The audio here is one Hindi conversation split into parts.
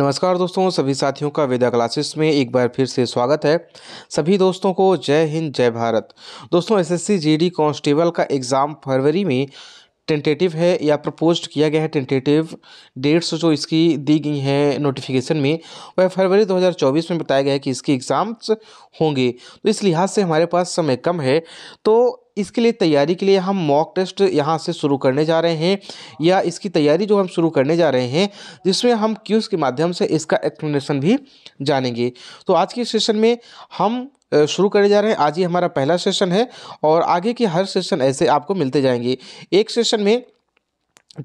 नमस्कार दोस्तों सभी साथियों का वेदा क्लासेस में एक बार फिर से स्वागत है सभी दोस्तों को जय हिंद जय भारत दोस्तों एसएससी जीडी कांस्टेबल का एग्ज़ाम फरवरी में टेंटेटिव है या प्रपोज्ड किया गया है टेंटेटिव डेट्स जो इसकी दी गई हैं नोटिफिकेशन में वह फरवरी 2024 में बताया गया है कि इसकी एग्ज़ाम्स होंगे तो इस लिहाज से हमारे पास समय कम है तो इसके लिए तैयारी के लिए हम मॉक टेस्ट यहाँ से शुरू करने जा रहे हैं या इसकी तैयारी जो हम शुरू करने जा रहे हैं जिसमें हम क्यूज़ के माध्यम से इसका एक्सप्लेनेशन भी जानेंगे तो आज के सेशन में हम शुरू करे जा रहे हैं आज ही हमारा पहला सेशन है और आगे के हर सेशन ऐसे आपको मिलते जाएंगे एक सेशन में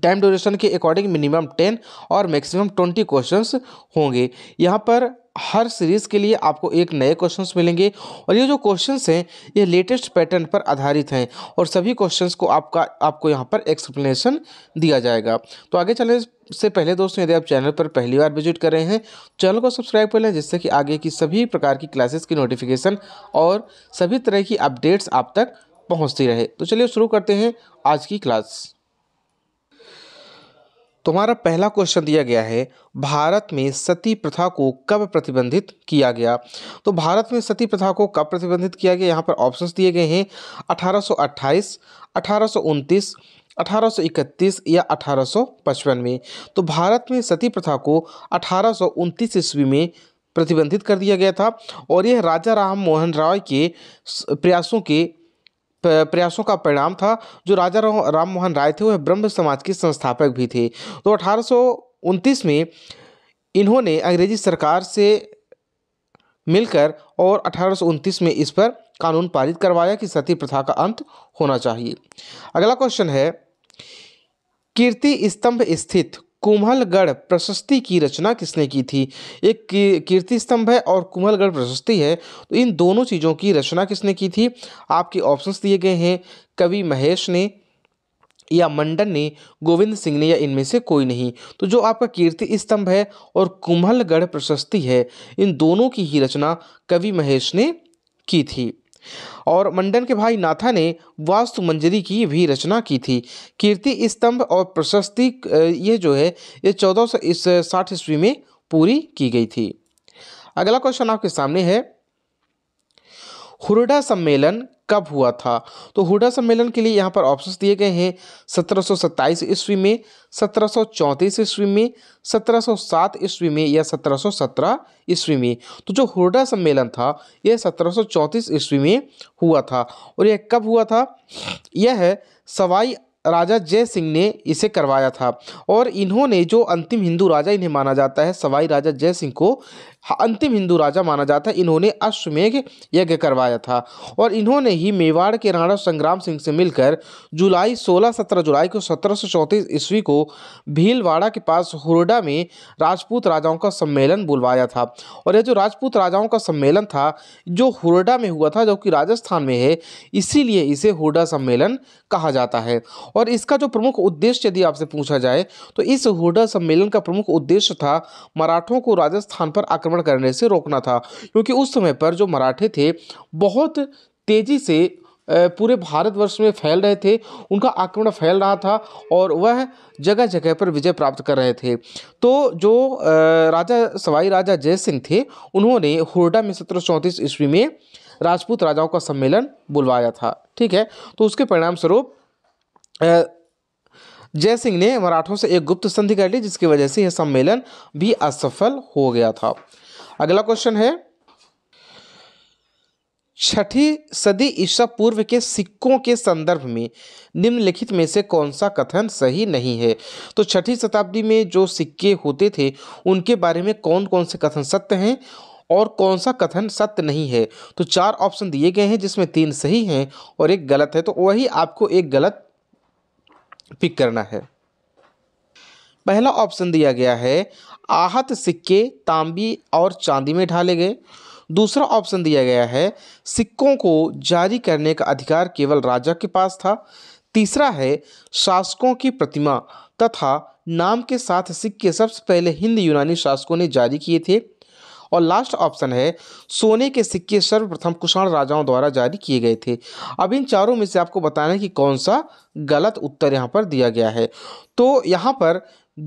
टाइम ड्यूरेशन के अकॉर्डिंग मिनिमम टेन और मैक्सिमम ट्वेंटी क्वेश्चंस होंगे यहाँ पर हर सीरीज़ के लिए आपको एक नए क्वेश्चंस मिलेंगे और ये जो क्वेश्चंस हैं ये लेटेस्ट पैटर्न पर आधारित हैं और सभी क्वेश्चंस को आपका आपको यहाँ पर एक्सप्लेनेशन दिया जाएगा तो आगे चलने से पहले दोस्तों यदि आप चैनल पर पहली बार विजिट कर रहे हैं चैनल को सब्सक्राइब कर लें जिससे कि आगे की सभी प्रकार की क्लासेस की नोटिफिकेशन और सभी तरह की अपडेट्स आप तक पहुँचती रहे तो चलिए शुरू करते हैं आज की क्लास तुम्हारा पहला क्वेश्चन दिया गया है भारत में सती प्रथा को कब प्रतिबंधित किया गया तो भारत में सती प्रथा को कब प्रतिबंधित किया गया यहाँ पर ऑप्शंस दिए गए हैं 1828, 1829, 1831 या 1855 में तो भारत में सती प्रथा को अठारह ईस्वी में प्रतिबंधित कर दिया गया था और यह राजा राम मोहन राय के प्रयासों के प्रयासों का परिणाम था जो राजा राम मोहन राय थे वह ब्रह्म समाज के संस्थापक भी थे तो अठारह में इन्होंने अंग्रेजी सरकार से मिलकर और अठारह में इस पर कानून पारित करवाया कि सती प्रथा का अंत होना चाहिए अगला क्वेश्चन है कीर्ति स्तंभ स्थित कुम्हलगढ़ प्रशस्ति की रचना किसने की थी एक कीर्ति स्तंभ है और कुम्हलगढ़ प्रशस्ति है तो इन दोनों चीज़ों की रचना किसने की थी आपके ऑप्शंस दिए गए हैं कवि महेश ने या मंडन ने गोविंद सिंह ने या इनमें से कोई नहीं तो जो आपका कीर्ति स्तंभ है और कुम्हलगढ़ प्रशस्ति है इन दोनों की ही रचना कवि महेश ने की थी और मंडन के भाई नाथा ने वास्तु मंजरी की भी रचना की थी कीर्ति स्तंभ और प्रशस्ति ये जो है ये चौदह सौ साठ ईस्वी में पूरी की गई थी अगला क्वेश्चन आपके सामने है हुरडा सम्मेलन कब हुआ था तो हुडा सम्मेलन के लिए यहाँ पर ऑप्शंस दिए गए हैं 1727 ईस्वी में 1734 ईस्वी में 1707 ईस्वी में या 1717 ईस्वी में तो जो हुडा सम्मेलन था यह 1734 ईस्वी में हुआ था और यह कब हुआ था यह सवाई राजा जय सिंह ने इसे करवाया था और इन्होंने जो अंतिम हिंदू राजा इन्हें माना जाता है सवाई राजा जय सिंह को अंतिम हिंदू राजा माना जाता है इन्होंने अश्वमेघ यज्ञ करवाया था और इन्होंने ही मेवाड़ के राणा संग्राम सिंह से मिलकर जुलाई 16 17 जुलाई को सत्रह ईस्वी को भीलवाड़ा के पास हुरडा में राजपूत राजाओं का सम्मेलन बुलवाया था और यह जो राजपूत राजाओं का सम्मेलन था जो हुरडा में हुआ था जो कि राजस्थान में है इसीलिए इसे हुरडा सम्मेलन कहा जाता है और इसका जो प्रमुख उद्देश्य यदि आपसे पूछा जाए तो इस हुरडा सम्मेलन का प्रमुख उद्देश्य था मराठों को राजस्थान पर आक्रमण आक्रमण करने से रोकना था क्योंकि उस समय पर जो मराठे थे बहुत तेज़ी से पूरे भारतवर्ष में फैल रहे थे उनका आक्रमण फैल रहा था और वह जगह जगह पर विजय प्राप्त कर रहे थे तो जो राजा सवाई राजा जय सिंह थे उन्होंने हुरडा में सत्रह चौंतीस ईस्वी में राजपूत राजाओं का सम्मेलन बुलवाया था ठीक है तो उसके परिणाम स्वरूप जय सिंह ने मराठों से एक गुप्त संधि कर ली जिसकी वजह से यह सम्मेलन भी असफल हो गया था अगला क्वेश्चन है छठी सदी ईसा पूर्व के सिक्कों के संदर्भ में निम्नलिखित में से कौन सा कथन सही नहीं है तो छठी शताब्दी में जो सिक्के होते थे उनके बारे में कौन कौन से कथन सत्य हैं और कौन सा कथन सत्य नहीं है तो चार ऑप्शन दिए गए हैं जिसमें तीन सही हैं और एक गलत है तो वही आपको एक गलत पिक करना है पहला ऑप्शन दिया गया है आहत सिक्के तांबी और चांदी में ढाले गए दूसरा ऑप्शन दिया गया है सिक्कों को जारी करने का अधिकार केवल राजा के पास था तीसरा है शासकों की प्रतिमा तथा नाम के साथ सिक्के सबसे पहले हिंद यूनानी शासकों ने जारी किए थे और लास्ट ऑप्शन है सोने के सिक्के सर्वप्रथम कुषाण राजाओं द्वारा जारी किए गए थे अब इन चारों में से आपको बताना है कि कौन सा गलत उत्तर यहाँ पर दिया गया है तो यहाँ पर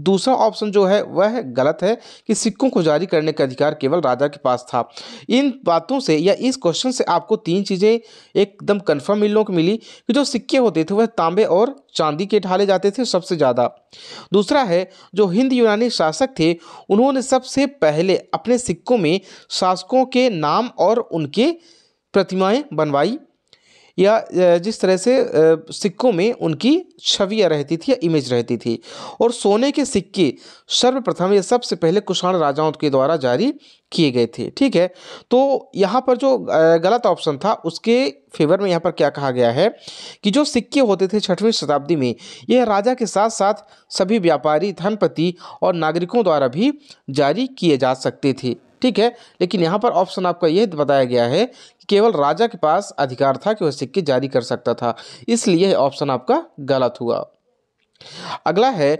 दूसरा ऑप्शन जो है वह गलत है कि सिक्कों को जारी करने का अधिकार केवल राजा के पास था इन बातों से या इस क्वेश्चन से आपको तीन चीज़ें एकदम कन्फर्म मिलने को मिली कि जो सिक्के होते थे वह तांबे और चांदी के ढाले जाते थे सबसे ज़्यादा दूसरा है जो हिंद यूनानी शासक थे उन्होंने सबसे पहले अपने सिक्कों में शासकों के नाम और उनके प्रतिमाएँ बनवाई या जिस तरह से सिक्कों में उनकी छवियाँ रहती थी या इमेज रहती थी और सोने के सिक्के सर्वप्रथम या सबसे पहले कुषाण राजाओं के द्वारा जारी किए गए थे ठीक है तो यहाँ पर जो गलत ऑप्शन था उसके फेवर में यहाँ पर क्या कहा गया है कि जो सिक्के होते थे छठवीं शताब्दी में यह राजा के साथ साथ सभी व्यापारी धनपति और नागरिकों द्वारा भी जारी किए जा सकते थे ठीक है लेकिन यहाँ पर ऑप्शन आपका यह बताया गया है केवल राजा के पास अधिकार था कि वह सिक्के जारी कर सकता था इसलिए ऑप्शन आपका गलत हुआ अगला है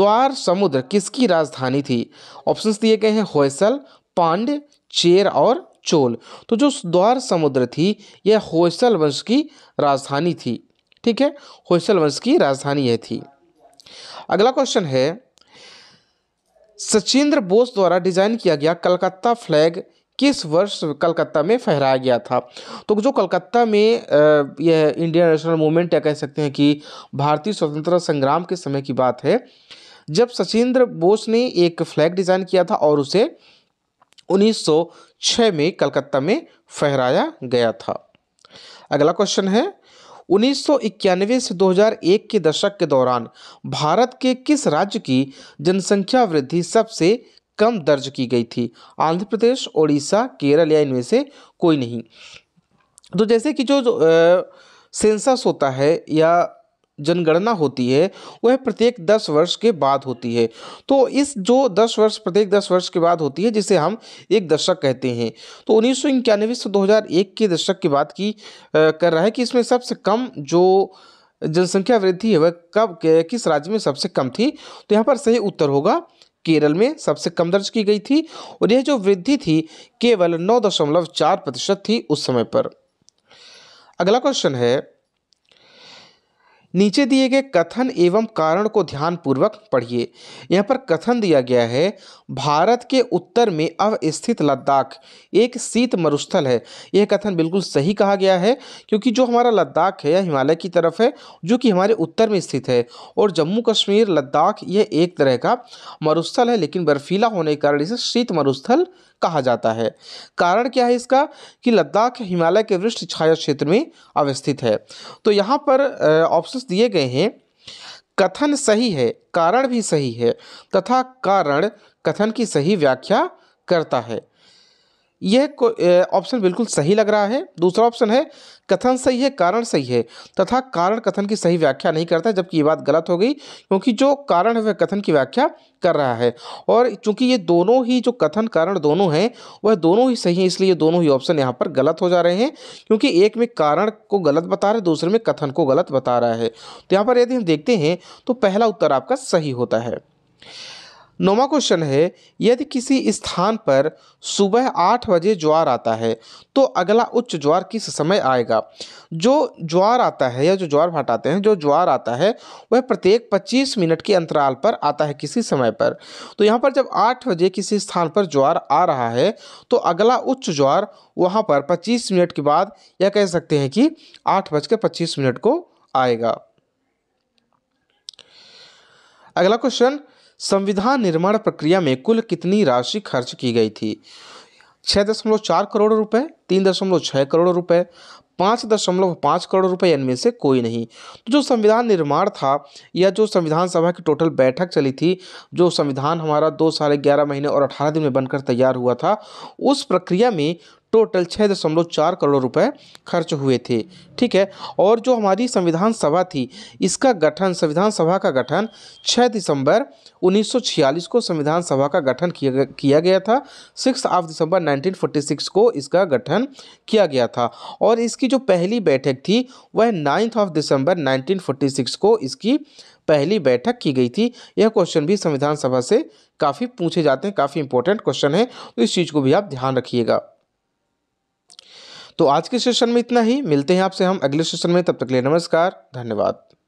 द्वार समुद्र किसकी राजधानी थी ऑप्शंस दिए गए हैं होयसल पांड चेर और चोल तो जो द्वार समुद्र थी यह होयसल वंश की राजधानी थी ठीक है होयसल वंश की राजधानी यह थी अगला क्वेश्चन है सचिंद्र बोस द्वारा डिजाइन किया गया कलकत्ता फ्लैग किस वर्ष कलकत्ता में फहराया गया था तो जो कलकत्ता में यह इंडियन नेशनल मूवमेंट या कह सकते हैं कि भारतीय स्वतंत्रता संग्राम के समय की बात है जब सचिंद्र बोस ने एक फ्लैग डिज़ाइन किया था और उसे 1906 में कलकत्ता में फहराया गया था अगला क्वेश्चन है 1991 से 2001 के दशक के दौरान भारत के किस राज्य की जनसंख्या वृद्धि सबसे कम दर्ज की गई थी आंध्र प्रदेश ओडिशा केरल या इनमें से कोई नहीं तो जैसे कि जो, जो सेंसस होता है या जनगणना होती है वह प्रत्येक दस वर्ष के बाद होती है तो इस जो दस वर्ष प्रत्येक दस वर्ष के बाद होती है जिसे हम एक दशक कहते हैं तो उन्नीस सौ इक्यानवे से दो हज़ार एक के दशक की बात की आ, कर रहा है कि इसमें सबसे कम जो जनसंख्या वृद्धि है वह कब किस राज्य में सबसे कम थी तो यहाँ पर सही उत्तर होगा केरल में सबसे कम दर्ज की गई थी और यह जो वृद्धि थी केवल नौ दशमलव चार प्रतिशत थी उस समय पर अगला क्वेश्चन है नीचे दिए गए कथन एवं कारण को ध्यानपूर्वक पढ़िए यहाँ पर कथन दिया गया है भारत के उत्तर में अवस्थित लद्दाख एक शीत मरुस्थल है यह कथन बिल्कुल सही कहा गया है क्योंकि जो हमारा लद्दाख है हिमालय की तरफ है जो कि हमारे उत्तर में स्थित है और जम्मू कश्मीर लद्दाख यह एक तरह का मरुस्थल है लेकिन बर्फीला होने के कारण इसे शीत मरुस्थल कहा जाता है कारण क्या है इसका कि लद्दाख हिमालय के वृष्ट छाया क्षेत्र में अवस्थित है तो यहाँ पर ऑप्शन परामर्श दिए गए हैं कथन सही है कारण भी सही है तथा कारण कथन की सही व्याख्या करता है यह ऑप्शन बिल्कुल सही लग रहा है दूसरा ऑप्शन है कथन सही है कारण सही है तथा कारण कथन की सही व्याख्या नहीं करता जबकि ये बात गलत हो गई क्योंकि जो कारण है वह कथन की व्याख्या कर रहा है और चूंकि ये दोनों ही जो कथन कारण दोनों हैं वह दोनों ही सही हैं इसलिए दोनों ही ऑप्शन यहाँ पर गलत हो जा रहे हैं क्योंकि एक में कारण को गलत बता रहे दूसरे में कथन को गलत बता रहा है तो यहाँ पर यदि हम देखते हैं तो पहला उत्तर आपका सही होता है नौवा क्वेश्चन है यदि किसी स्थान पर सुबह आठ बजे ज्वार आता है तो अगला उच्च ज्वार किस समय आएगा जो ज्वार आता है या जो ज्वार भाट आते हैं जो ज्वार आता है वह प्रत्येक 25 मिनट के अंतराल पर आता है किसी समय पर तो यहाँ पर जब आठ बजे किसी स्थान पर ज्वार आ रहा है तो अगला उच्च ज्वार वहाँ पर पच्चीस मिनट के बाद यह कह सकते हैं कि आठ बज मिनट को आएगा अगला क्वेश्चन संविधान निर्माण प्रक्रिया में कुल कितनी राशि खर्च की गई थी छः दशमलव चार करोड़ रुपए तीन दशमलव छः करोड़ रुपए पाँच दशमलव पाँच करोड़ रुपए इनमें से कोई नहीं तो जो संविधान निर्माण था या जो संविधान सभा की टोटल बैठक चली थी जो संविधान हमारा दो साल ग्यारह महीने और अठारह दिन में बनकर तैयार हुआ था उस प्रक्रिया में टोटल छः दशमलव चार करोड़ रुपए खर्च हुए थे ठीक है और जो हमारी संविधान सभा थी इसका गठन संविधान सभा का गठन 6 दिसंबर 1946 को संविधान सभा का गठन किया किया गया था सिक्स ऑफ दिसंबर 1946 को इसका गठन किया गया था और इसकी जो पहली बैठक थी वह नाइन्थ ऑफ दिसंबर 1946 को इसकी पहली बैठक की गई थी यह क्वेश्चन भी संविधान सभा से काफ़ी पूछे जाते हैं काफ़ी इंपॉर्टेंट क्वेश्चन है तो इस चीज़ को भी आप ध्यान रखिएगा तो आज के सेशन में इतना ही मिलते हैं आपसे हम अगले सेशन में तब तक लिए नमस्कार धन्यवाद